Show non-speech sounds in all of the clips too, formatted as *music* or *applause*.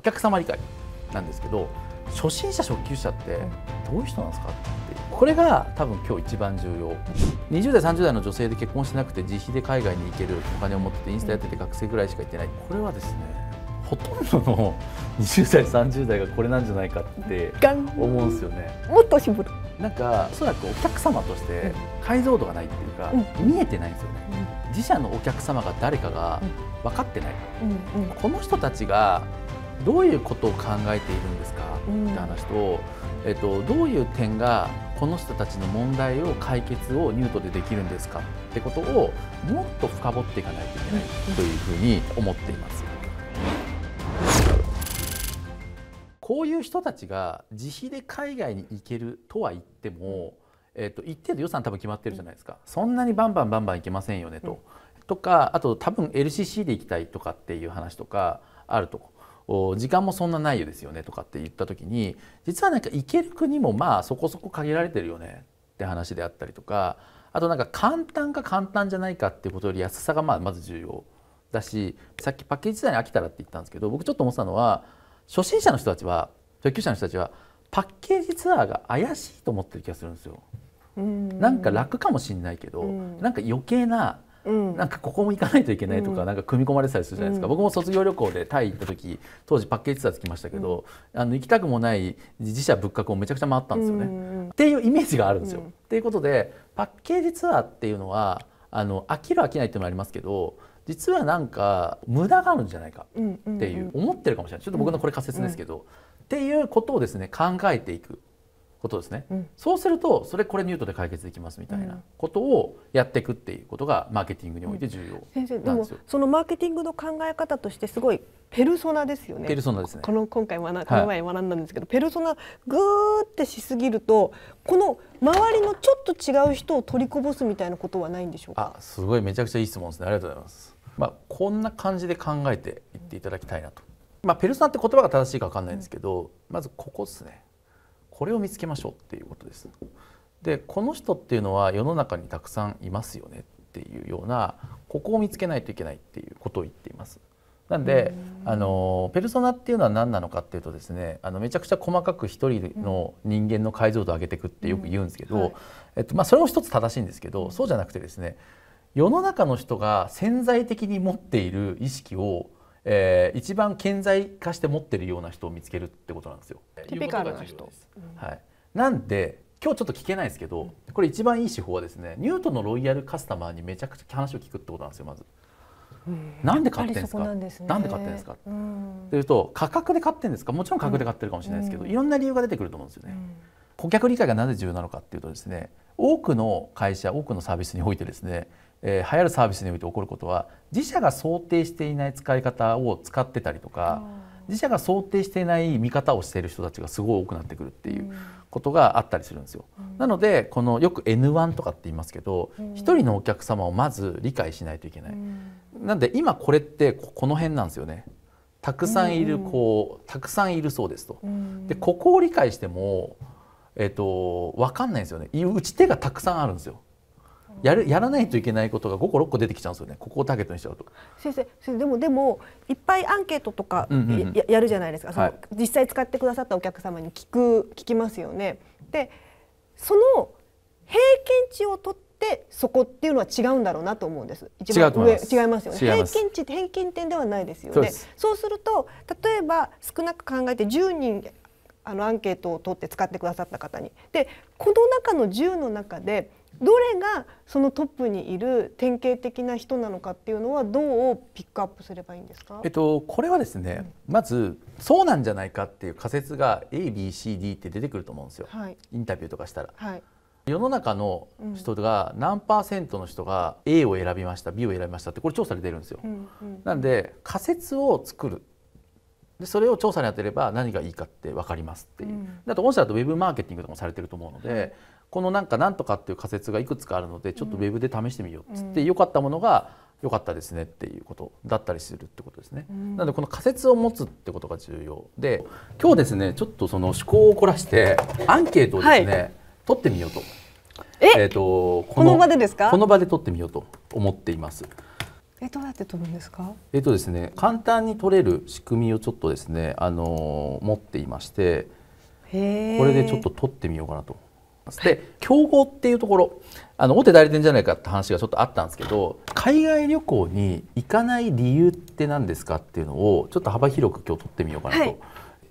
お客様理解なんですけど初心者初級者ってどういう人なんですかってこれが多分今日一番重要20代30代の女性で結婚してなくて自費で海外に行けるお金を持っててインスタやってて学生ぐらいしか行ってないこれはですねほとんどの20代30代がこれなんじゃないかって思うんですよねもっと絞るなんかおそらくお客様として解像度がないっていうか、うん、見えてないんですよね、うん、自社のお客様が誰かが分かってない、うん、この人たちがどういうことを考えているんですかって話と、えっと、どういう点がこの人たちの問題を解決をニュートでできるんですかってことをもっと深掘っていかないといけないというふうに思っています。こういう人たちが自費で海外に行けるとは言っても、えー、と一定の予算多分決まってるじゃないですか、そんなにバンバンバンバン行けませんよねと。とかあと多分 LCC で行きたいとかっていう話とかあると。時間もそんなないですよねとかって言った時に実はなんか行ける国もまあそこそこ限られてるよねって話であったりとかあとなんか簡単か簡単じゃないかっていうことより安さがまあまず重要だしさっきパッケージ自体に飽きたらって言ったんですけど僕ちょっと思ってたのは初心者の人たちは初級者の人たちはパッケージツアーが怪しいと思ってる気がするんですよ。んなんか楽かもしんないけど、なんか余計なうん、なんかここも行かないといけないとか、なんか組み込まれてたりするじゃないですか、うん、僕も卒業旅行でタイ行った時当時パッケージツアー着きましたけど、あの行きたくもない自社仏閣をめちゃくちゃ回ったんですよね、っていうイメージがあるんですよ。っていうことでパッケージツアーっていうのはあの飽きる飽きないっていうのもありますけど実はなんか無駄があるんじゃないかっていう,、思ってるかもしれないちょっと僕のこれ仮説ですけど、っていうことをですね考えていくことですね、うん、そうするとそれこれニュートで解決できますみたいなことをやっていくっていうことがマーケティングにおいて重要、うん、先生でもそのマーケティングの考え方としてすごいペルソナですよね。ペルソナですね。この今回学この前学んだんですけど、はい、ペルソナぐーってしすぎるとこの周りのちょっと違う人を取りこぼすみたいなことはないんでしょうか。あ、すごいめちゃくちゃいい質問ですね。ありがとうございます。まあこんな感じで考えていっていただきたいなと。まあペルソナって言葉が正しいかわかんないんですけど、うん、まずここですね。これを見つけましょうっていうことです。でこの人っていうのは世の中にたくさんいますよねっていうようなここを見つけないといけないっていうことを言っています。なんであのペルソナっていうのは何なのかっていうとですねあのめちゃくちゃ細かく一人の人間の解像度を上げていくってよく言うんですけど、うんはい、えっとまあ、それも一つ正しいんですけどそうじゃなくてですね世の中の人が潜在的に持っている意識をえー、一番顕在化して持ってるような人を見つけるってことなんですよ。ティピカルな人、うん、はい、なんで今日ちょっと聞けないですけど、これ一番いい手法はですねニュートンのロイヤルカスタマーにめちゃくちゃ話を聞くってことなんですよまず。なんで買ってんですかなんで買ってんですか、っていうと価格で買ってんですかもちろん価格で買ってるかもしれないですけど、いろんな理由が出てくると思うんですよね、顧客理解がなぜ重要なのかっていうとですね多くの会社多くのサービスにおいてですねえー、流行るサービスにおいて起こることは自社が想定していない使い方を使ってたりとか自社が想定していない見方をしている人たちがすごい多くなってくるっていうことがあったりするんですよ。うん、なのでこのよく N1 とかって言いますけど一人のお客様をまず理解しないといけない。うん、なんで今これってこの辺なんですよね。たくさんいるこうん、たくさんいるそうですと。でここを理解してもえっ、ー、と分かんないんですよね。打ち手がたくさんあるんですよ。やるやらないといけないことが5個6個出てきちゃうんですよねここをターゲットにしちゃうと先生先生でもでもいっぱいアンケートとかやうんうんうん、やるじゃないですかその、はい、実際使ってくださったお客様に聞く聞きますよねでその平均値を取ってそこっていうのは違うんだろうなと思うんです一番上違いますよね平均値平均点ではないですよねそうすると例えば少なく考えて10人あのアンケートを取って使ってくださった方にでこの中の10の中でどれがそのトップにいる典型的な人なのかっていうのはどうピックアップすればいいんですか、えっと、これはですね、うん、まずそうなんじゃないかっていう仮説が ABCD って出てくると思うんですよ、はい、インタビューとかしたら。はい世の中の人が何パーセントの人が A を選びました B を選びましたってこれ調査で出るんですよ。うんうん、なんで仮説を作るでそれを調査に当てれば何がいいかって分かりますっていう、うん、だと御社だとウェブマーケティングとかもされてると思うので、このなんかなんとかっていう仮説がいくつかあるのでちょっとウェブで試してみようっつって良かったものが良かったですねっていうことだったりするってことですね。うん、なのでこの仮説を持つってことが重要で今日ですねちょっとその思考を凝らしてアンケートをですね、はい、取ってみようと。えっ、ー、とこの場でですか？この場で取ってみようと思っています。えどうやって取るんですか？えっ、ー、とですね簡単に取れる仕組みをちょっとですねあのー、持っていましてこれでちょっと取ってみようかなと。ます。で競合っていうところあの大手代理店じゃないかって話がちょっとあったんですけど海外旅行に行かない理由って何ですかっていうのをちょっと幅広く今日取ってみようかなと、はい、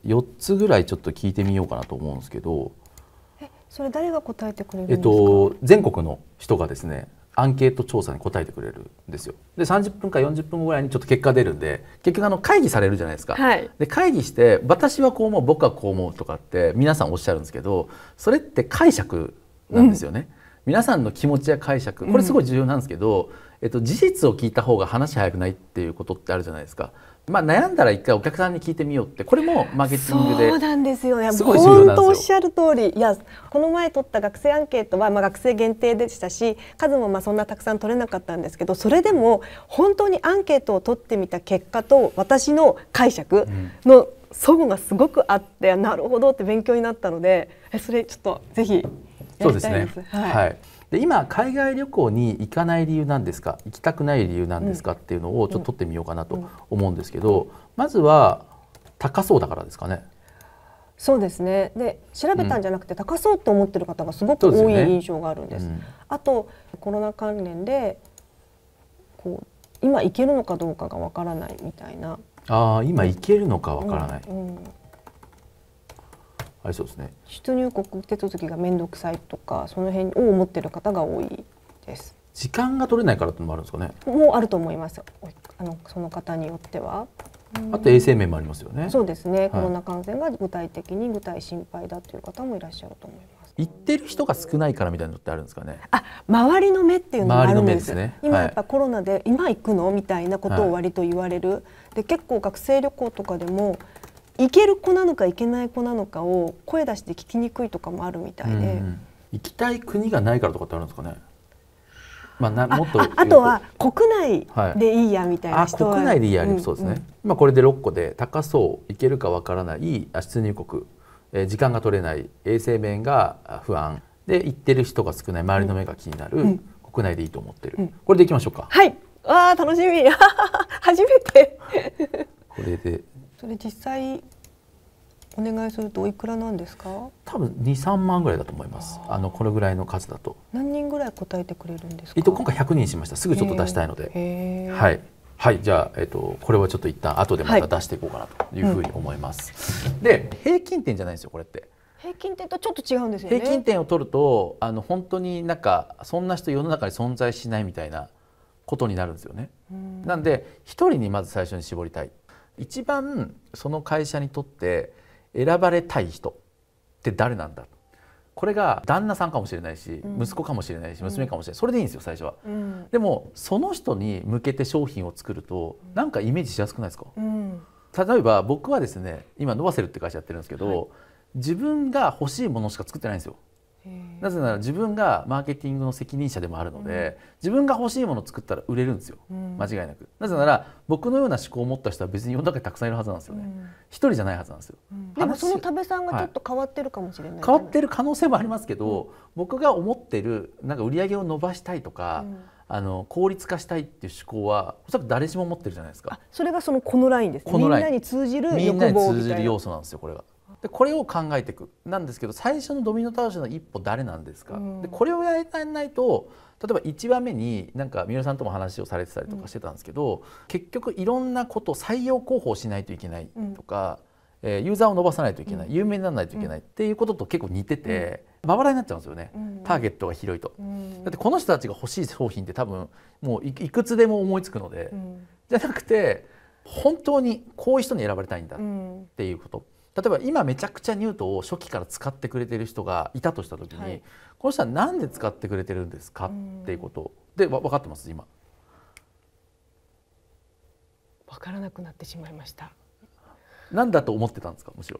4つぐらいちょっと聞いてみようかなと思うんですけどえそれ誰が答えてくれるんですか、えっと、全国の人がですねアンケート調査に答えてくれるんですよ。で30分か40分ぐらいにちょっと結果出るんで結局あの会議されるじゃないですか。はい、で会議して私はこう思う僕はこう思うとかって皆さんおっしゃるんですけどそれって解釈なんですよね。うん、皆さんの気持ちや解釈これすごい重要なんですけど、うん、えっと、事実を聞いた方が話早くないっていうことってあるじゃないですか。まあ、悩んだら一回お客さんに聞いてみようってこれもマーケティングでそうなんですよね本当おっしゃる通りいやこの前取った学生アンケートは、まあ、学生限定でしたし数もまあそんなたくさん取れなかったんですけどそれでも本当にアンケートを取ってみた結果と私の解釈の齟齬がすごくあって、うん、なるほどって勉強になったのでそれちょっとぜひやりたいです。そうですねはい、はいで今海外旅行に行かない理由なんですか行きたくない理由なんですかっていうのをちょっと取ってみようかなと思うんですけど、まずは高そうだからですかね。そうですねで調べたんじゃなくて高そうと思ってる方がすごく多い印象があるんです。ですねうん、あとコロナ関連でこう今行けるのかどうかがわからないみたいな。ああ今行けるのかわからない。うん、うんありそうですね出入国手続きが面倒くさいとかその辺を思ってる方が多いです時間が取れないからってのもあるんですかねもうあると思いますあのその方によってはあと衛生面もありますよね。そうですね。コロナ感染が具体的に具体心配だという方もいらっしゃると思います。行ってる人が少ないからみたいなのってあるんですかね。あ、周りの目っていうのもあるんです。ですね、今やっぱコロナで、はい、今行くのみたいなことを割と言われる。はい、で結構学生旅行とかでもいける子なのかいけない子なのかを声出して聞きにくいとかもあるみたいで、うん、行きたい国がないからとかってあるんですかねまあ、なもっとあとは国内でいいやみたいな人は、はい、国内でいいやりそうですね、うんうん、まあ、これで6個で高そういけるかわからない出入国、えー、時間が取れない衛生面が不安で行ってる人が少ない周りの目が気になる、うん、国内でいいと思ってる、うん、これでいきましょうかはいわあ楽しみ *laughs* 初めて *laughs* これでそれ実際お願いするとおいくらなんですか多分二三万ぐらいだと思いますあのこれぐらいの数だと何人ぐらい答えてくれるんですか、えっと、今回百人しましたすぐちょっと出したいのではいはい、じゃあ、えっと、これはちょっと一旦後でまた出していこうかなというふうに思います。はいうん、で平均点じゃないんですよこれって。平均点とちょっと違うんですよね。平均点を取るとあの本当になんかそんな人世の中に存在しないみたいなことになるんですよね。んなんで一人にまず最初に絞りたい一番その会社にとって選ばれたい人って誰なんだこれが旦那さんかもしれないし、うん、息子かもしれないし娘かもしれない、うん、それでいいんですよ最初は、うん、でもその人に向けて商品を作るとなんかイメージしやすくないですか、例えば僕はですね今ノバセルって会社やってるんですけど、はい、自分が欲しいものしか作ってないんですよなぜなら自分がマーケティングの責任者でもあるので、うん、自分が欲しいものを作ったら売れるんですよ、うん、間違いなくなぜなら僕のような思考を持った人は別に世の中にたくさんいるはずなんですよね一、人じゃないはずなんですよ、でもその多部さんがちょっと変わってるかもしれない、はい、変わってる可能性もありますけど、僕が思ってるなんか売り上げを伸ばしたいとか、あの効率化したいっていう思考はおそらく誰しも持ってるじゃないですか。それがそのこのラインです、ね。このラインに通じる欲望みんなに通じる要素なんですよこれはでこれを考えていくなんですけど最初のドミノ倒しの一歩誰なんですか、うん、でこれをやらないと例えば1話目になんか三浦さんとも話をされてたりとかしてたんですけど、うん、結局いろんなこと採用広報しないといけないとか、うん、えー、ユーザーを伸ばさないといけない、有名にならないといけないっていうことと結構似てて。ババラになっちゃうんですよね、ターゲットが広いと、だってこの人たちが欲しい商品って多分もういくつでも思いつくので、じゃなくて本当にこういう人に選ばれたいんだっていうこと、例えば今めちゃくちゃニュートを初期から使ってくれてる人がいたとした時に、はい、この人は何で使ってくれてるんですかっていうことで分かってます今。分からなくなってしまいました。何だと思ってたんですかむしろ。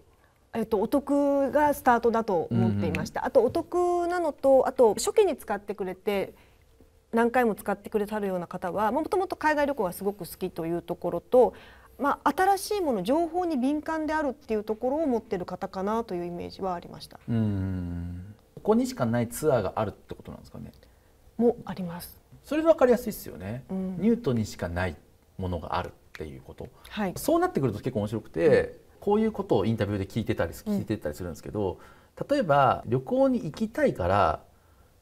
えっと、お得がスタートだと思っていました、うんうん、あとお得なのとあと初期に使ってくれて何回も使ってくれたるような方はもともと海外旅行がすごく好きというところとまあ、新しいもの情報に敏感であるっていうところを持ってる方かなというイメージはありましたうんここにしかないツアーがあるってことなんですかねもありますそれで分かりやすいですよね、うん、ニュートにしかないものがあるっていうこと、はい、そうなってくると結構面白くて、うん、こういうことをインタビューで聞いてたり聞いてたりするんですけど、うん、例えば旅行に行きたいから、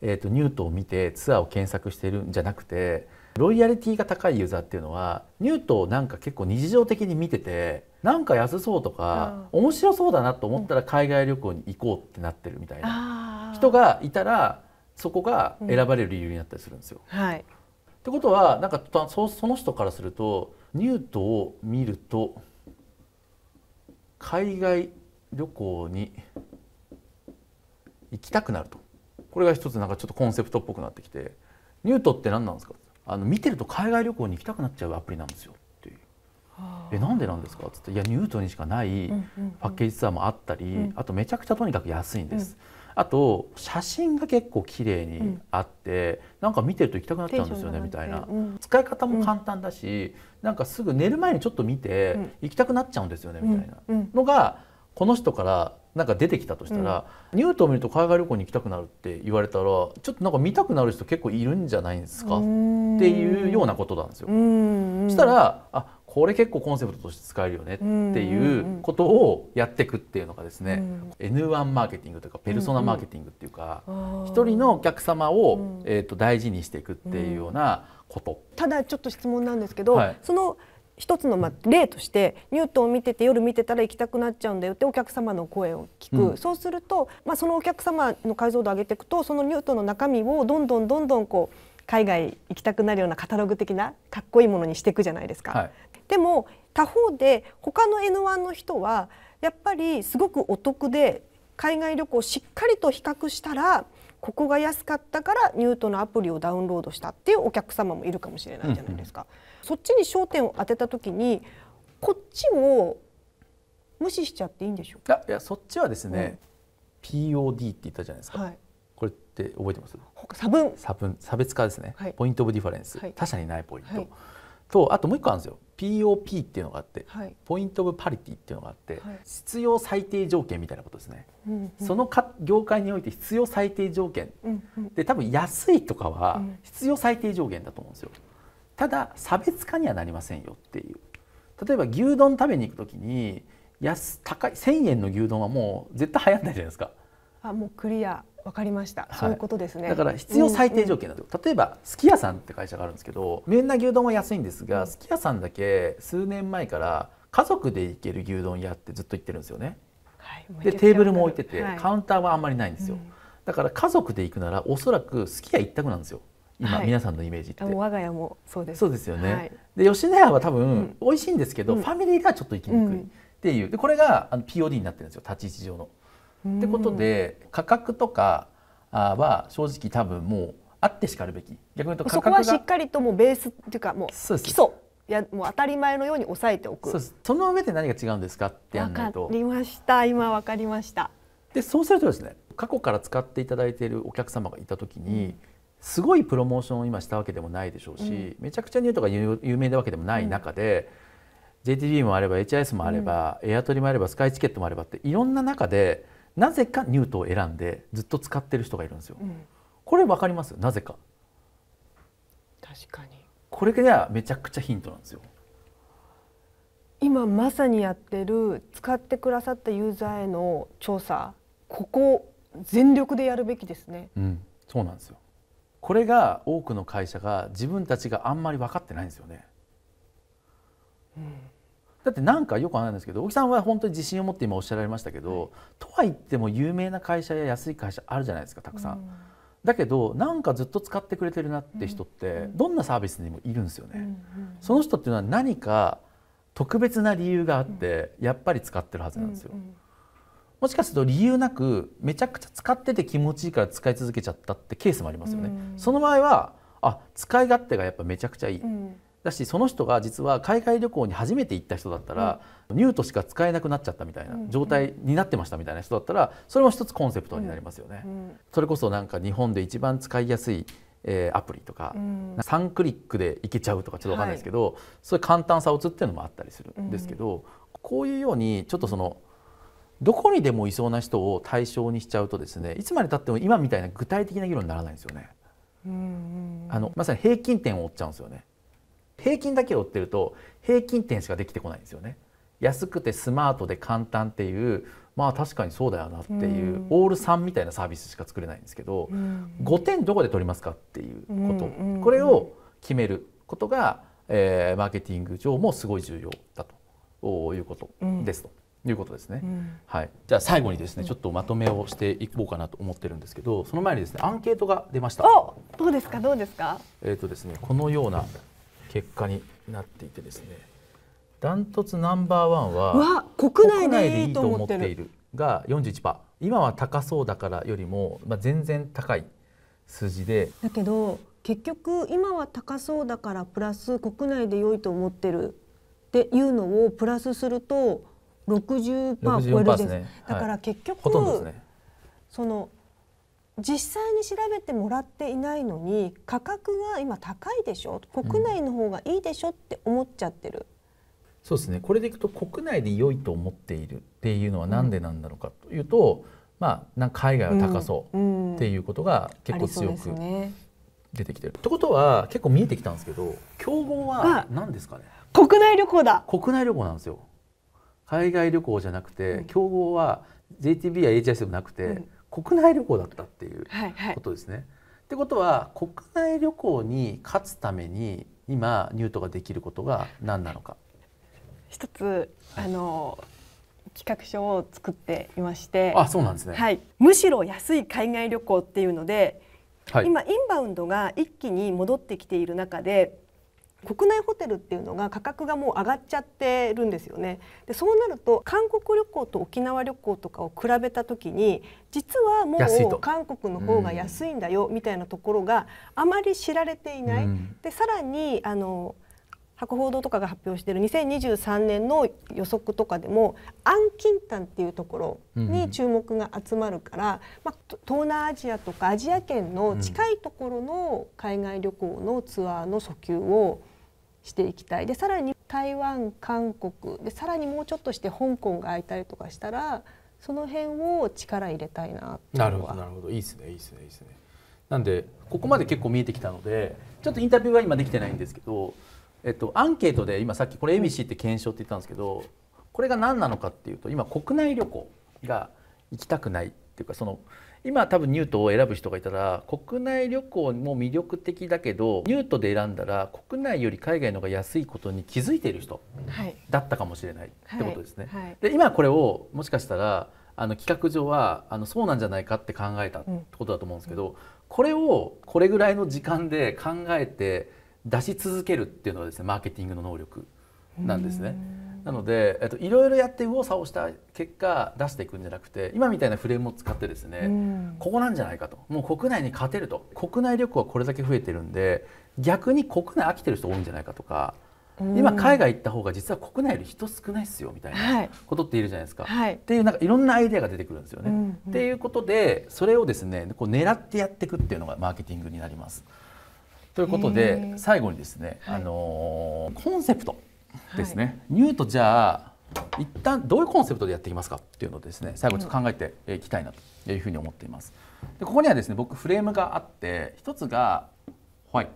えーと、とニュートを見てツアーを検索してるんじゃなくてロイヤリティが高いユーザーっていうのはニュートをなんか結構日常的に見ててなんか安そうとか、面白そうだなと思ったら海外旅行に行こうってなってるみたいな人がいたらそこが選ばれる理由になったりするんですよ。うんはい、ってことはなんかそその人からするとニュートを見ると海外旅行に行きたくなるとこれが一つなんかちょっとコンセプトっぽくなってきてニュートって何なんですかあの見てると海外旅行に行きたくなっちゃうアプリなんですよっていう「えなんでなんですか?」っつって「いやニュートンにしかないパッケージツアーもあったり、うん、あとめちゃくちゃとにかく安いんです。うん、あと写真が結構綺麗にあって、うん、なんか見てると行きたくなっちゃうんですよねみたいな、使い方も簡単だし、うん、なんかすぐ寝る前にちょっと見て、行きたくなっちゃうんですよねみたいなのがこの人からなんか出てきたとしたら、うん、ニュートン見ると海外旅行に行きたくなるって言われたらちょっとなんか見たくなる人結構いるんじゃないですかっていうようなことなんですよ。そしたらあこれ結構コンセプトとして使えるよねっていうことをやっていくっていうのがですね、うん、N1 マーケティングというかペルソナマーケティングっていうか一、人のお客様を、えー、と大事にしていくっていうようなこと。ただちょっと質問なんですけど、はい、その一つのまあ例としてニュートンを見てて夜見てたら行きたくなっちゃうんだよってお客様の声を聞く、うん、そうすると、まあ、そのお客様の解像度を上げていくとそのニュートンの中身をどんどんどんどんこう海外行きたくなるようなカタログ的なかっこいいものにしていくじゃないですか。はい、でも他方で他の N1 の人はやっぱりすごくお得で海外旅行をしっかりと比較したらここが安かったからニュートのアプリをダウンロードしたっていうお客様もいるかもしれないじゃないですか。うんそっちに焦点を当てた時にこっちを無視しちゃっていいんでしょうかいやそっちはですね、うん、POD って言ったじゃないですか、はい、これって覚えてます差分差分差別化ですね、はい、ポイント・オブ・ディファレンス、はい、他者にないポイント、とあともう一個あるんですよ POP っていうのがあって、ポイント・オブ・パリティっていうのがあって、必要最低条件みたいなことですね、うんうん、そのか業界において必要最低条件、うんうん、で多分安いとかは必要最低条件だと思うんですよ、うんうんただ差別化にはなりませんよっていう例えば牛丼食べに行くときに安高い1,000円の牛丼はもう絶対流行んないじゃないですか。あもうクリア分かりました、はい、そういうことですねだから必要最低条件だと、うんうん、例えばすき家さんって会社があるんですけどみんな牛丼は安いんですが、すき家さんだけ数年前から家族で行ける牛丼屋ってずっと言ってるんですよね、はい、でテーブルも置いてて、はい、カウンターはあんまりないんですよ、うん、だから家族で行くならおそらくすき家一択なんですよ今、はい、皆さんのイメージって我が家もそうですそうですよね、はい、で吉野家は多分美味しいんですけど、うん、ファミリーがちょっと行きにくいっていう、でこれがあの POD になってるんですよ立ち位置上の。ってことで価格とかは正直多分もうあってしかるべき逆に言うとそこはしっかりともうベースっていうかもう基礎いやもう当たり前のように抑えておくその上で何が違うんですかってやんないと分かりました今分かりましたでそうするとですね過去から使っていただいているお客様がいた時に、うすごいプロモーションを今したわけでもないでしょうし、めちゃくちゃニュートが有名なわけでもない中で、JTB もあれば HIS もあれば、エアトリもあればスカイチケットもあればっていろんな中でなぜかニュートを選んでずっと使ってる人がいるんですよ。これ分かりますなぜか確かにこれがめちゃくちゃヒントなんですよ。今まさにやってる使ってくださったユーザーへの調査ここ全力でやるべきですね、うん、そうなんですよこれが多くの会社が自分たちがあんまり分かってないんですよね。うん、だってなんかよくわかんないんですけど大木さんは本当に自信を持って今おっしゃられましたけど、はい、とはいっても有名な会社や安い会社あるじゃないですかたくさん。うん、だけどなんかずっと使ってくれてるなって人って、どんなサービスにもいるんですよね。うんうん、その人っていうのは何か特別な理由があって、やっぱり使ってるはずなんですよ。うんうんもしかすると理由なくめちゃくちゃ使ってて気持ちいいから使い続けちゃったってケースもありますよね。うん、その場合はあ使い勝手がやっぱめちゃくちゃいい、うん、だしその人が実は海外旅行に初めて行った人だったら、うん、ニュートしか使えなくなっちゃったみたいな状態になってましたみたいな人だったらそれも一つコンセプトになりますよね。それこそなんか日本で一番使いやすいえー、アプリとか、うん、3クリックでいけちゃうとかちょっと分かんないですけど、はい、そういう簡単さを打つっていうのもあったりするんですけど、こういうようにちょっとそのどこにでもいそうな人を対象にしちゃうとですねいつまでたっても今みたいな具体的な議論にならないんですよね。あのまさに平均点を追っちゃうんですよね。平均だけ追ってると平均点しかできてこないんですよね。安くてスマートで簡単っていうまあ確かにそうだよなっていう、オール3みたいなサービスしか作れないんですけど、う5点どこで取りますかっていうこと、これを決めることが、えー、マーケティング上もすごい重要だということですと。いうことですね、うん、はい、じゃあ最後にですねちょっとまとめをしていこうかなと思ってるんですけどその前にですねアンケートが出ましたどうですかどうですかえっ、ー、とですねこのような結果になっていてですねダントツナンバーワンは国内でいいと思っているが41%今は高そうだからよりも、まあ、全然高い数字でだけど結局今は高そうだからプラス国内で良いと思ってるっていうのをプラスすると60%超えるです、ね、だから結局、はいね、その実際に調べてもらっていないのに価格が今高いでしょ国内の方がいいでしょって思っちゃってる、そうですねこれでいくと国内で良いと思っているっていうのは何でなんだろうかというと、うん、まあ、なん海外は高そうっていうことが結構強く出てきてる。うん、ね、ってことは結構見えてきたんですけど競合は何ですかね国内旅行だ国内旅行なんですよ海外旅行じゃなくて、競合は JTB や HIS でもなくて、国内旅行だったっていうことですね。はいはい、ってことは国内旅行に勝つために今ニュートができることが何なのか。一つ、あの企画書を作っていまして、あそうなんですね。はい、むしろ安い海外旅行っていうので、はい、今インバウンドが一気に戻ってきている中で。国内ホテルっていうのが価格がもう上がっちゃってるんですよね。でそうなると韓国旅行と沖縄旅行とかを比べた時に実はもう韓国の方が安いんだよみたいなところがあまり知られていない。でさらにあの博報堂とかが発表している2023年の予測とかでもン近ンっていうところに注目が集まるから、うんまあ、東南アジアとかアジア圏の近いところの海外旅行のツアーの訴求を、んしていきたいでさらに台湾韓国でさらにもうちょっとして香港が空いたりとかしたらその辺を力入れたいななるほどなるほどいいですねいいですねいいですねなんでここまで結構見えてきたのでちょっとインタビューは今できてないんですけど、えっと、アンケートで今さっきこれ ABC って検証って言ったんですけどこれが何なのかっていうと今国内旅行が行きたくないっていうかその今多分ニュートを選ぶ人がいたら国内旅行も魅力的だけどニュートで選んだら国内より海外の方が安いことに気づいている人だったかもしれないってことですね。はいはい、で今これをもしかしたらあの企画上はあのそうなんじゃないかって考えたってことだと思うんですけど、うん、これをこれぐらいの時間で考えて出し続けるっていうのはですねマーケティングの能力なんですね。うんなので、えっと、いろいろやって右往左往した結果出していくんじゃなくて今みたいなフレームを使ってですね、うん、ここなんじゃないかともう国内に勝てると国内旅行はこれだけ増えてるんで逆に国内飽きてる人多いんじゃないかとか。今海外行った方が実は国内より人少ないっすよみたいなことっているじゃないですか。はい、っていうなんかいろんなアイデアが出てくるんですよね。うんうん、っていうことでそれをですねこう狙ってやっていくっていうのがマーケティングになります。ということで最後にですね、はい、あのコンセプトですね、はい、ニュートじゃあ一旦どういうコンセプトでやっていきますかっていうのをですね最後ちょっと考えていきたいなというふうに思っています。でここにはですね僕フレームがあって一つがはい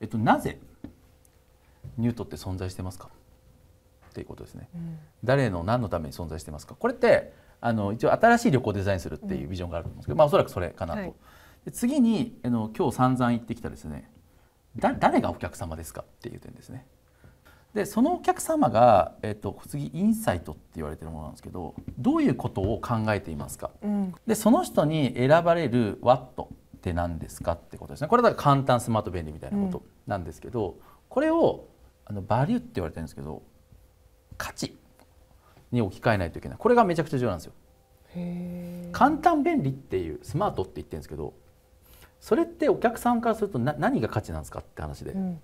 えっとなぜニュートって存在してますかっていうことですね、うん、誰の何のために存在してますかこれってあの一応新しい旅行デザインするっていうビジョンがあると思うんですけど、うん、まあおそらくそれかなと。はい、で次にあの今日散々言ってきたですねだ誰がお客様ですかっていう点ですね。でそのお客様が、えーと、次インサイトって言われてるものなんですけどどういうことを考えていますか、うん、でその人に選ばれる What って何ですかってことですねこれだから簡単スマート便利みたいなことなんですけど、うん、これをあのバリューって言われてるんですけど価値に置き換えないといけないこれがめちゃくちゃ重要なんですよ。簡単便利っていうスマートって言ってるんですけどそれってお客さんからすると何が価値なんですかって話で。うん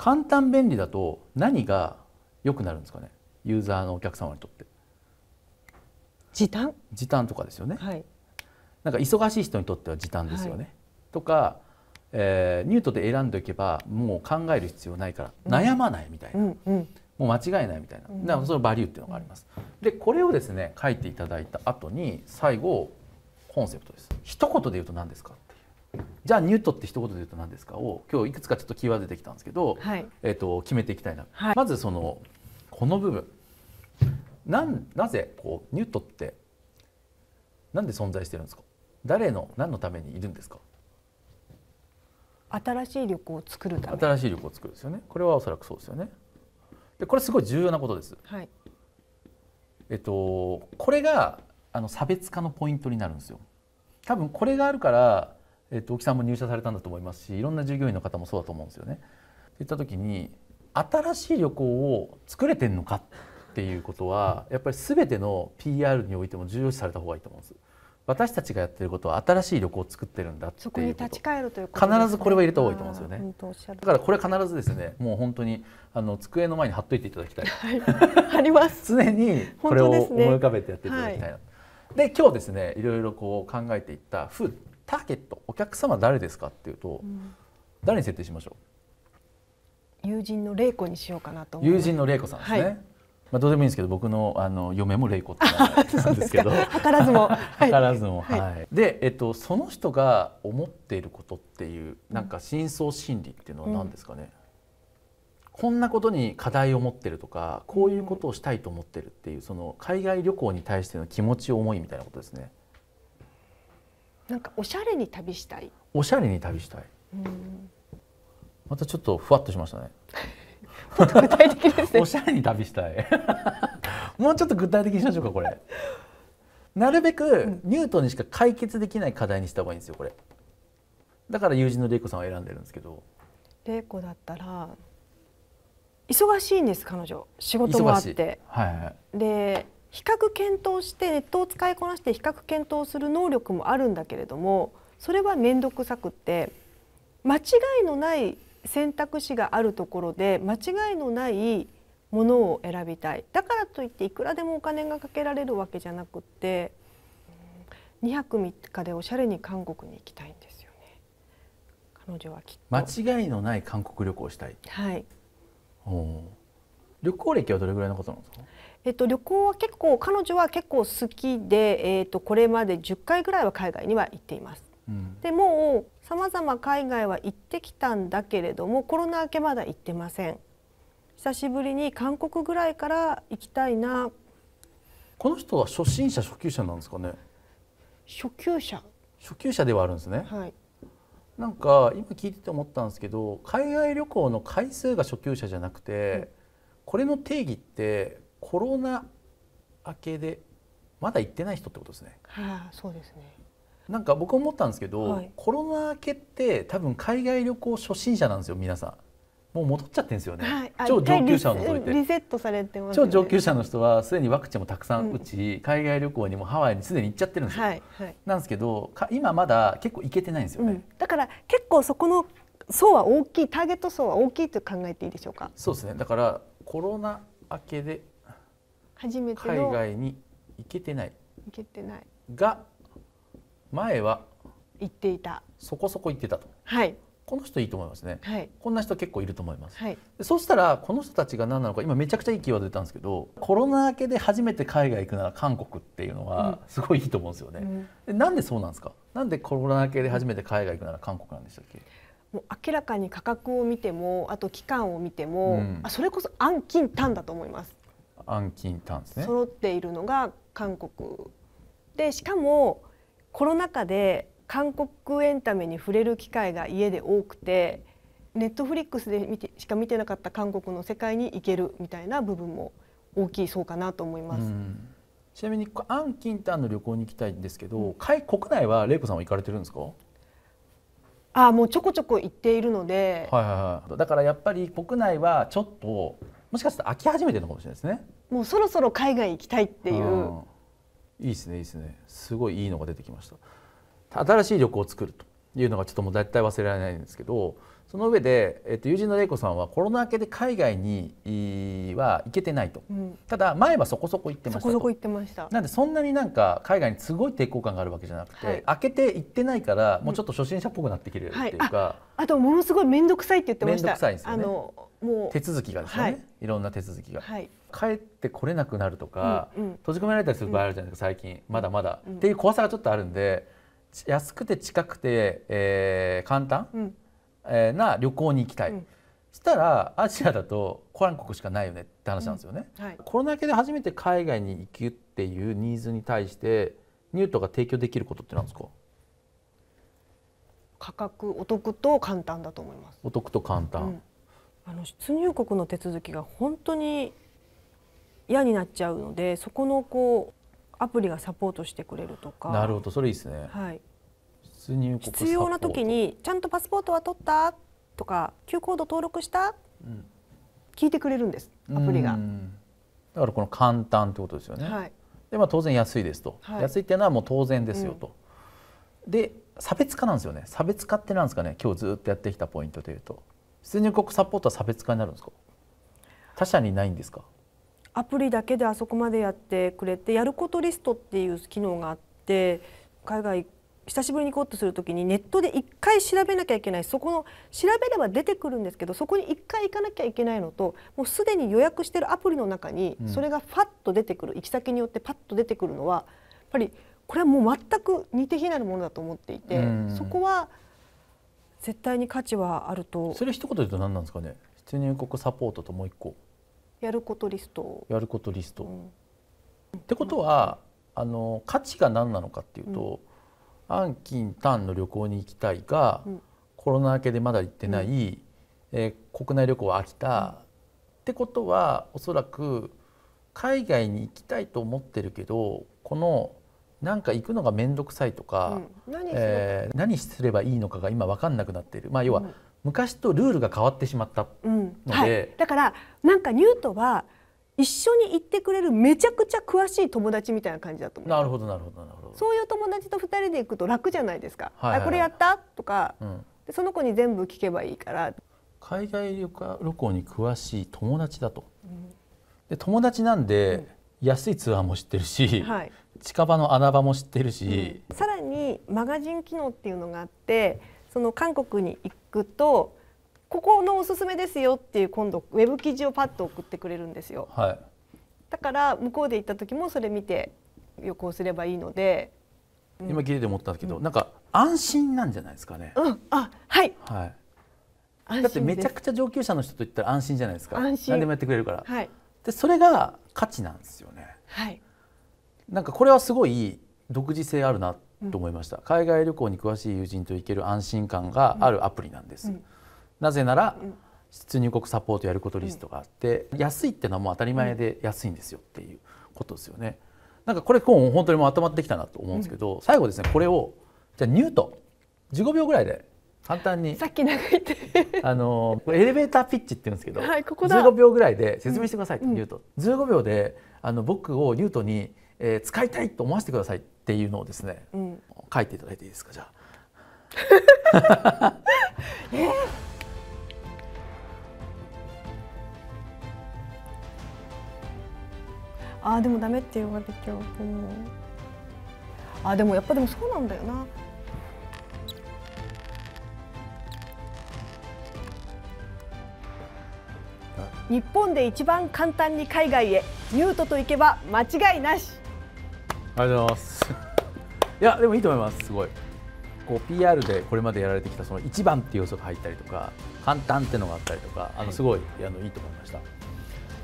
簡単便利だと何が良くなるんですかねユーザーのお客様にとって時短時短とかですよね、はい、なんか忙しい人にとっては時短ですよね、はい、とか、えー、ニュートで選んでおけばもう考える必要ないから、悩まないみたいな、うんうんうん、もう間違いないみたいな、うん、だからそのバリューっていうのがあります、でこれをですね書いていただいた後に最後コンセプトです一言で言うと何ですかじゃあニュートって一言で言うと何ですかを今日いくつかちょっとキーワード出てきたんですけど、はい、えーと、決めていきたいな、はい、まずそのこの部分なんなぜこうニュートってなんで存在してるんですか誰の何のためにいるんですか新しい旅行を作るため新しい旅行を作るですよねこれはおそらくそうですよねでこれすごい重要なことです、はい、えっとこれがあの差別化のポイントになるんですよ多分これがあるからえっと、沖さんも入社されたんだと思いますしいろんな従業員の方もそうだと思うんですよね。といった時に新しい旅行を作れてんのかっていうことはやっぱり全ての PR においても重要視された方がいいと思うんです。私たちがやってることは新しい旅行を作ってるんだそこに立ち返るということ、ね、必ずこれは入れた方がいいと思うんですよねだからこれ必ずですねもう本当にあの机の前に貼っといていただきたい、はい、貼 *laughs* ります常にこれを思い浮かべてやっていただきたい、ねはい、で今日ですねいろいろこう考えていった「フーターゲットお客様誰ですかっていうと、うん、誰に設定しましょう友人の玲子にしようかなと友人の玲子さんですね、はい、まあ、どうでもいいんですけど僕のあの嫁も玲子ってなんですけど *laughs* 図らずも *laughs* 図らずも、はい、はい、で、えっと、その人が思っていることっていうなんか深層心理っていうのは何ですかね、うん、こんなことに課題を持ってるとかこういうことをしたいと思ってるっていうその海外旅行に対しての気持ち思いみたいなことですね。なんかおしゃれに旅したいおしゃれに旅したい、またちょっとふわっとしましたねもっと具体的ですねおしゃれに旅したい *laughs* もうちょっと具体的にしましょうかこれなるべくニュートンにしか解決できない課題にした方がいいんですよこれだから友人の玲子さんを選んでるんですけど玲子だったら忙しいんです彼女仕事もあって、はいはい、で比較検討してネットを使いこなして比較検討する能力もあるんだけれどもそれは面倒くさくって間違いのない選択肢があるところで間違いのないものを選びたいだからといっていくらでもお金がかけられるわけじゃなくって2泊3日でおしゃれに韓国に行きたいんですよね彼女はきっと間違いのない韓国旅行したいはいお旅行歴はどれぐらいのことなんですかえっと、旅行は結構彼女は結構好きで、えっと、これまで10回ぐらいは海外には行っています。うん、でもうさまざま海外は行ってきたんだけれどもコロナ明けまだ行ってません。久しぶりに韓国ぐらいから行きたいな。この人は初心者初級者なんですかね。初級者。初級者ではあるんですね。はい。なんか今聞いてて思ったんですけど海外旅行の回数が初級者じゃなくて、うん、これの定義ってコロナ明けでまだ行ってない人ってことですね。はあ、そうですねなんか僕思ったんですけど、はい、コロナ明けって多分海外旅行初心者なんですよ皆さんもう戻っちゃってんですよね、はい、超上級者の人いてリセットされてます、ね、超上級者の人はすでにワクチンもたくさん打ち、うん、海外旅行にもハワイにすでに行っちゃってるんですよ、はい、なんですけど今まだ結構行けてないんですよね、うん、だから結構そこの層は大きいターゲット層は大きいと考えていいでしょうかそうですねだからコロナ明けで初めて海外に行けてない行けてないが前は行っていたそこそこ行ってたと、はい、この人いいと思いますね、はい、こんな人結構いると思います、はい、そうしたらこの人たちが何なのか今めちゃくちゃいいキーワード出たんですけどコロナ明けで初めて海外行くなら韓国っていうのはすごいいいと思うんですよね、うん、なんでそうなんですかなんでコロナ明けで初めて海外行くなら韓国なんでしたっけもう明らかに価格を見てもあと期間を見ても、うん、あそれこそ暗金単だと思いますアン・キン・タンですね揃っているのが韓国でしかもコロナ禍で韓国エンタメに触れる機会が家で多くてネットフリックスで見てしか見てなかった韓国の世界に行けるみたいな部分も大きいそうかなと思います。ちなみにアン・キンタンの旅行に行きたいんですけど、うん、国内は玲子さんは行かれてるんですかああもうちょこちょこ行っているので、はいはいはい、だからやっぱり国内はちょっともしかしたら飽き始めてるのかもしれないですねもうそろそろ海外行きたいっていう、いいですねいいですねすごいいいのが出てきました新しい旅行を作るというのがちょっともう絶対忘れられないんですけどその上で、えっと、友人の玲子さんはコロナ明けで海外にはいけてないと、うん、ただ前はそこそこ行ってましたそこそこ行ってましたなんでそんなになんか海外にすごい抵抗感があるわけじゃなくて、はい、明けて行ってないからもうちょっと初心者っぽくなってきるっていうか、うんはい、ああとものすごい面倒くさいって言ってました面倒くさいですよねもう手続きがですね、はい、いろんな手続きが、はい、帰ってこれなくなるとか、うんうん、閉じ込められたりする場合あるじゃないですか、最近まだまだ、うん、っていう怖さがちょっとあるんで安くて近くて、えー、簡単、うん、えー、な旅行に行きたい、うん、したらアジアだと韓国しかないよねって話なんですよね、うんはい、コロナ禍で初めて海外に行くっていうニーズに対してニュートが提供できることってなんですか価格お得と簡単だと思いますお得と簡単、あの出入国の手続きが本当に嫌になっちゃうのでそこのこうアプリがサポートしてくれるとかなるほどそれいいですね、はい、出入国必要な時にちゃんとパスポートは取ったとか Q コード登録した、うん、聞いてくれるんですアプリがだからこの簡単ってことですよね、はい、でまあ当然安いですと、はい、安いっていうのはもう当然ですよと、うん、で差別化なんですよね差別化ってなんですかね今日ずっとやってきたポイントというと出入国サポートは差別化になるんですか他社にないんですかアプリだけであそこまでやってくれてやることリストっていう機能があって海外久しぶりに行こうとする時にネットで1回調べなきゃいけないそこの調べれば出てくるんですけどそこに1回行かなきゃいけないのともうすでに予約してるアプリの中にそれがファッと出てくる、うん、行き先によってパッと出てくるのはやっぱりこれはもう全く似て非なるものだと思っていて、うん、そこは絶対に価値はあるとそれ一言で言うと何なんですかね出入国サポートともう一個やることリストやることリスト、うん、ってことは、あの価値が何なのかっていうと、うん、安金単の旅行に行きたいが、うん、コロナ明けでまだ行ってない、うん、えー、国内旅行は飽きた、ってことはおそらく海外に行きたいと思ってるけどこのなんか行くのが面倒くさいとか、うん、何えー、何すればいいのかが今分かんなくなっている、まあ、要は昔とルールが変わってしまったので、はい、だからなんかニュートは一緒に行ってくれるめちゃくちゃ詳しい友達みたいな感じだと思うなるほどなるほどなるほどそういう友達と2人で行くと楽じゃないですか、はいはいあこれやったとか、うん、その子に全部聞けばいいから海外旅行に詳しい友達だと、うん、で友達なんで、うん、安いツアーも知ってるし、はい、近場の穴場も知ってるし、うん、さらにマガジン機能っていうのがあってその韓国に行くとここのおすすめですよっていう今度ウェブ記事をパッと送ってくれるんですよ、はい、だから向こうで行った時もそれ見て旅行すればいいので、うん、今聞いて思ったけど、うん、なんか安心なんじゃないですかね、うん、あはい、はいだってめちゃくちゃ上級者の人といったら安心じゃないですか何でもやってくれるから、はい、でそれが価値なんですよね。はいなんかこれはすごい独自性あるなと思いました、うん、海外旅行に詳しい友人と行ける安心感があるアプリなんです、うん、なぜなら、出入国サポートやることリストがあって、安いってのはもう当たり前で安いんですよっていうことですよねなんかこれ今本当にもう頭ってきたなと思うんですけど、最後ですねこれをじゃあニュート15秒ぐらいで簡単にさっき長いってあのエレベーターピッチって言うんですけど、はい、ここ15秒ぐらいで説明してくださいってニュート、うん、15秒であの僕をニュートにえー、使いたいと思わせてくださいっていうのをですね、うん、書いていただいていいですかじゃあ。*laughs* えー、あでもダメって言われちゃう、うん、あでもやっぱでもそうなんだよな日本で一番簡単に海外へニュートと行けば間違いなしありがとうございます。いやでもいいと思います。すごい。こう PR でこれまでやられてきたその1番っていう要素が入ったりとか、簡単っていうのがあったりとか、あのすごい、はい、あのいいと思いました。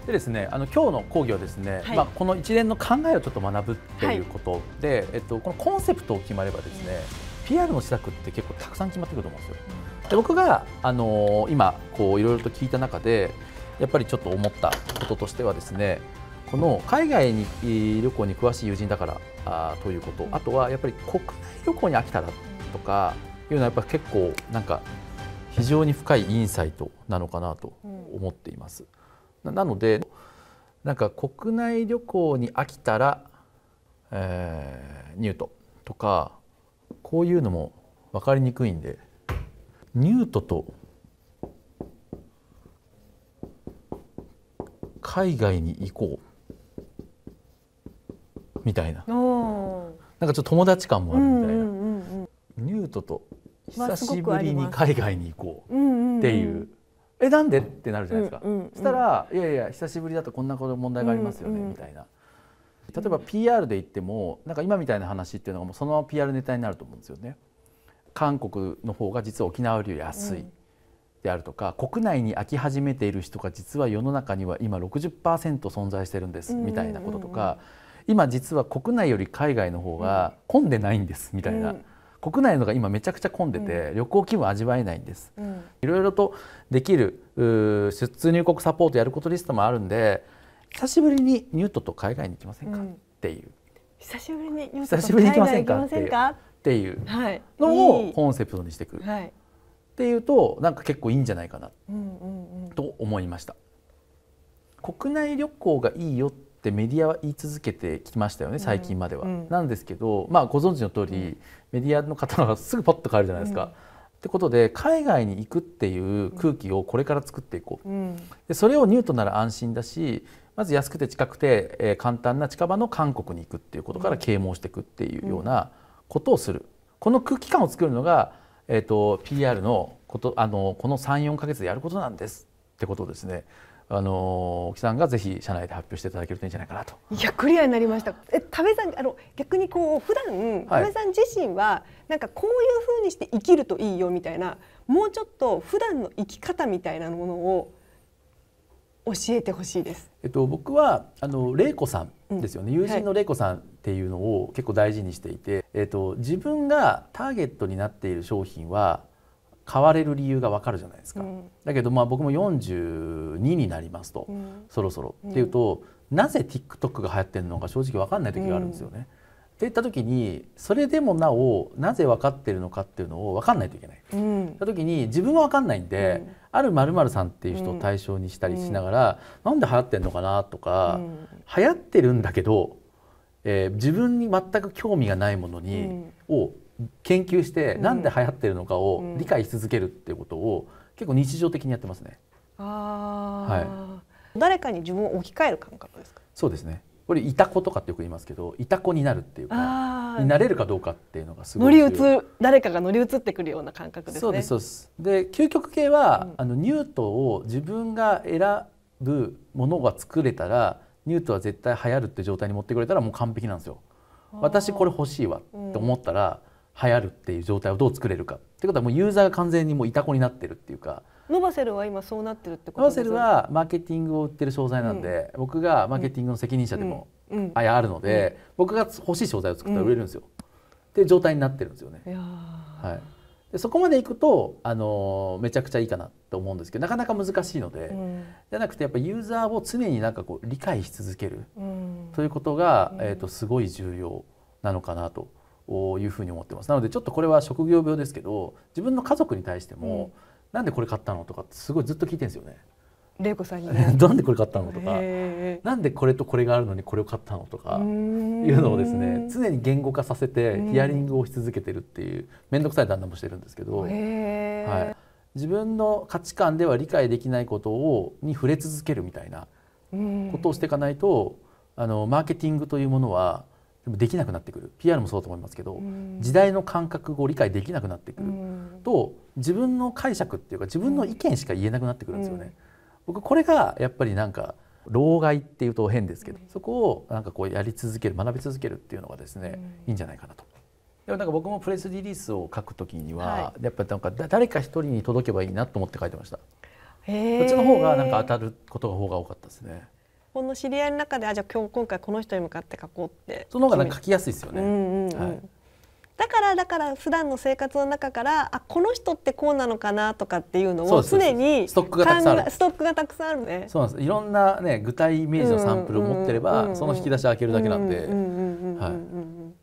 でですね、あの今日の講義はですね、はい、まあこの一連の考えをちょっと学ぶっていうことで、はい、えっとこのコンセプトを決まればですね、PR の施策って結構たくさん決まってくると思うんですよ。で僕があのー、今こういろいろと聞いた中で。やっぱりちょっと思ったこととしてはですねこの海外に旅行に詳しい友人だからあということ、あとはやっぱり国内旅行に飽きたらとかいうのはやっぱ結構なんか非常に深いインサイトなのかなと思っています。なのでなんか国内旅行に飽きたら、えー、ニュートとかこういうのも分かりにくいんでニュートと海外に行こうたいななんかちょっと友達感もあるみたいな、ニュートと久しぶりに海外に行こうっていう。えなんでってなるじゃないですか、うんうん、したら「いやいや久しぶりだとこんなこと問題がありますよね」みたいな例えば PR で言ってもなんか今みたいな話っていうのがもうそのまま PR ネタになると思うんですよね。韓国の方が実は沖縄より安いであるとか、国内に飽き始めている人が実は世の中には今60%存在してるんですみたいなこととか、う今実は国内より海外の方が混んでないんですみたいな、うん、国内のが今めちゃくちゃ混んでて、旅行気分味わえないんです、いろいろとできる出入国サポートやることリストもあるんで久しぶりにニュートと海外に行きませんか、っていう久しぶりにニュートと海外に行きませんかっていうっていうのをコンセプトにしていく、はい、っていうとなんか結構いいんじゃないかなと思いました。国内旅行がいいよってってメディアは言い続けてきましたよね最近までは、うん、なんですけど、まあ、ご存知の通り、メディアの方がすぐポッと変わるじゃないですか。うん、ってことで海外に行くっていう空気をこれから作っていこう、うん、でそれをニュートなら安心だしまず安くて近くて、えー、簡単な近場の韓国に行くっていうことから啓蒙していくっていうようなことをする、この空気感を作るのが、えーと、と PR のことあのこの34か月でやることなんですってことですねあの木さんがぜひ社内で発表していただけるといいんじゃないかなと。いやクリアになりました。え田部さんあの逆にこう普段、はい、部さん自身はなんかこういうふうにして生きるといいよみたいなもうちょっと普段の生き方みたいなものを教えてほしいです。えっと僕はあの玲子さんですよね、うん、友人の玲子さんっていうのを結構大事にしていて、はい、えっと自分がターゲットになっている商品は変われる理由がわかるじゃないですか、うん、だけどまあ僕も42になりますと、うん、そろそろ、っていうとなぜ TikTok が流行ってるのか正直わかんない時があるんですよね。っていった時にそれでもなおなぜ分かってるのかっていうのを分かんないといけない。うん、た時に自分は分かんないんで、うん、あるまるさんっていう人を対象にしたりしながら、うん、なんで流行ってんのかなとか、うん、流行ってるんだけど、えー、自分に全く興味がないものに、を研究してなんで流行ってるのかを理解し続けるっていうことを結構日常的にやってますね。はい、誰かに自分を置き換える感覚ですかそうですねこれいた子とかってよく言いますけどいた子になるっていうかになれるかどうかっていうのがすごい乗り移誰かが乗り移ってくるような感覚ですね。そうですそうですで究極系は、うん、あのニュートを自分が選ぶものが作れたらニュートは絶対流行るって状態に持ってくれたらもう完璧なんですよ。私これ欲しいわって思ったら、うん流行るっていう状態をどう作れるかってことはもうユーザーが完全にもういたこになってるっていうかノバセルは今そうなってるってことノバセルはマーケティングを売ってる商材なんで、うん、僕がマーケティングの責任者でも、うん、あやあるので、うん、僕が欲しい商材を作ったら売れるんですよ、っていう状態になってるんですよね。いはい、でそこまでいくと、あのー、めちゃくちゃいいかなと思うんですけどなかなか難しいので、じゃなくてやっぱユーザーを常になんかこう理解し続ける、ということが、えーとすごい重要なのかなと。いうふうに思ってますなのでちょっとこれは職業病ですけど自分の家族に対しても、うん、なんでこれ買ったのとかすごいずっと聞いてるんですよね。玲子さんに、ね、*laughs* なんでこれ買ったのとかなんでこれとこれがあるのにこれを買ったのとかいうのをですね常に言語化させてヒアリングをし続けてるっていう面倒くさい旦那もしてるんですけど、はい、自分の価値観では理解できないことをに触れ続けるみたいなことをしていかないとあのマーケティングというものはでもできなくなってくる PR もそうだと思いますけど、うん、時代の感覚を理解できなくなってくる、うん、と自分の解釈っていうか自分の意見しか言えなくなってくるんですよね。僕これがやっぱりなんか老害っていうと変ですけど、そこをなんかこうやり続ける学び続けるっていうのがですね、いいんじゃないかなと。でもなんか僕もプレスリリースを書くときには、はい、やっぱなんか誰か一人に届けばいいなと思って書いてました。こっちの方がなんか当たることが方が多かったですね。この知り合いの中であじゃあ今日今回この人に向かって書こうってその方が書きやすいですよね、うんうんうんはい、だからだから普段の生活の中からあこの人ってこうなのかなとかっていうのを常にストックがたくさんあるストックがたくさんあるねそうなんですいろんなね具体イメージのサンプルを持ってれば、その引き出し開けるだけなんで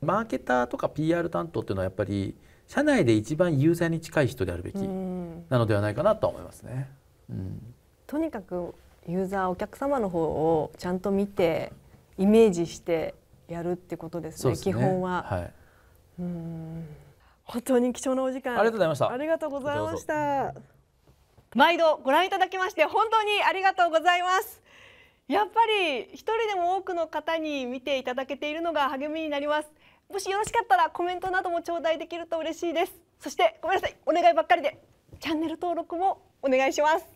マーケターとか PR 担当っていうのはやっぱり社内で一番ユーザーに近い人であるべきなのではないかなと思いますね。うん、とにかくユーザーお客様の方をちゃんと見てイメージしてやるってことですね、ね、基本は。はい、うん本当に貴重なお時間ありがとうございましたありがとうございました毎度ご覧いただきまして本当にありがとうございますやっぱり一人でも多くの方に見ていただけているのが励みになりますもしよろしかったらコメントなども頂戴できると嬉しいですそしてごめんなさいお願いばっかりでチャンネル登録もお願いします